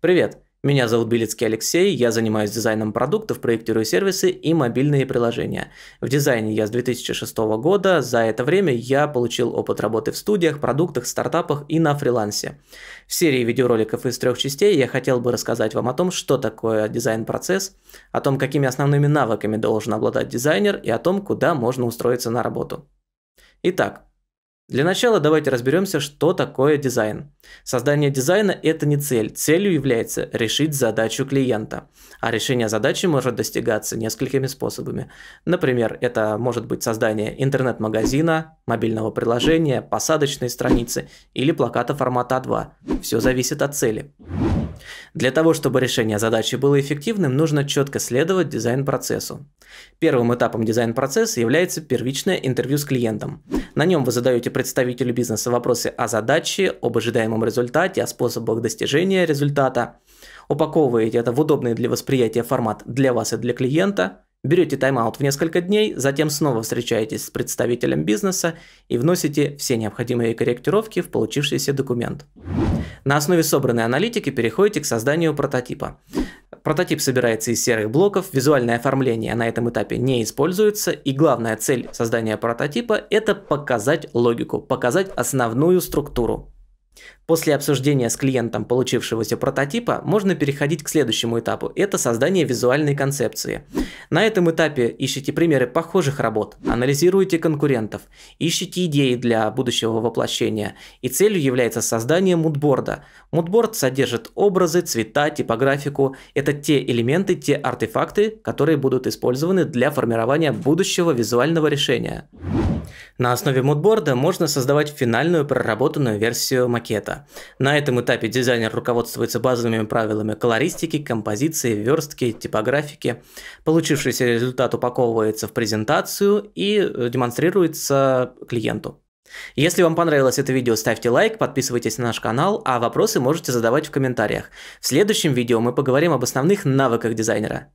Привет, меня зовут Белицкий Алексей, я занимаюсь дизайном продуктов, проектирую сервисы и мобильные приложения. В дизайне я с 2006 года, за это время я получил опыт работы в студиях, продуктах, стартапах и на фрилансе. В серии видеороликов из трех частей я хотел бы рассказать вам о том, что такое дизайн-процесс, о том, какими основными навыками должен обладать дизайнер и о том, куда можно устроиться на работу. Итак, для начала давайте разберемся, что такое дизайн. Создание дизайна – это не цель. Целью является решить задачу клиента. А решение задачи может достигаться несколькими способами. Например, это может быть создание интернет-магазина, мобильного приложения, посадочной страницы или плаката формата А2. Все зависит от цели. Для того, чтобы решение задачи было эффективным, нужно четко следовать дизайн-процессу. Первым этапом дизайн-процесса является первичное интервью с клиентом. На нем вы задаете представителю бизнеса вопросы о задаче, об ожидаемом результате, о способах достижения результата. Упаковываете это в удобный для восприятия формат для вас и для клиента. Берете тайм-аут в несколько дней, затем снова встречаетесь с представителем бизнеса и вносите все необходимые корректировки в получившийся документ. На основе собранной аналитики переходите к созданию прототипа. Прототип собирается из серых блоков, визуальное оформление на этом этапе не используется, и главная цель создания прототипа – это показать логику, показать основную структуру. После обсуждения с клиентом получившегося прототипа можно переходить к следующему этапу – это создание визуальной концепции. На этом этапе ищите примеры похожих работ, анализируйте конкурентов, ищите идеи для будущего воплощения, и целью является создание мудборда. Мудборд содержит образы, цвета, типографику – это те элементы, те артефакты, которые будут использованы для формирования будущего визуального решения. На основе мудборда можно создавать финальную проработанную версию макета. На этом этапе дизайнер руководствуется базовыми правилами колористики, композиции, верстки, типографики. Получившийся результат упаковывается в презентацию и э, демонстрируется клиенту. Если вам понравилось это видео, ставьте лайк, подписывайтесь на наш канал, а вопросы можете задавать в комментариях. В следующем видео мы поговорим об основных навыках дизайнера.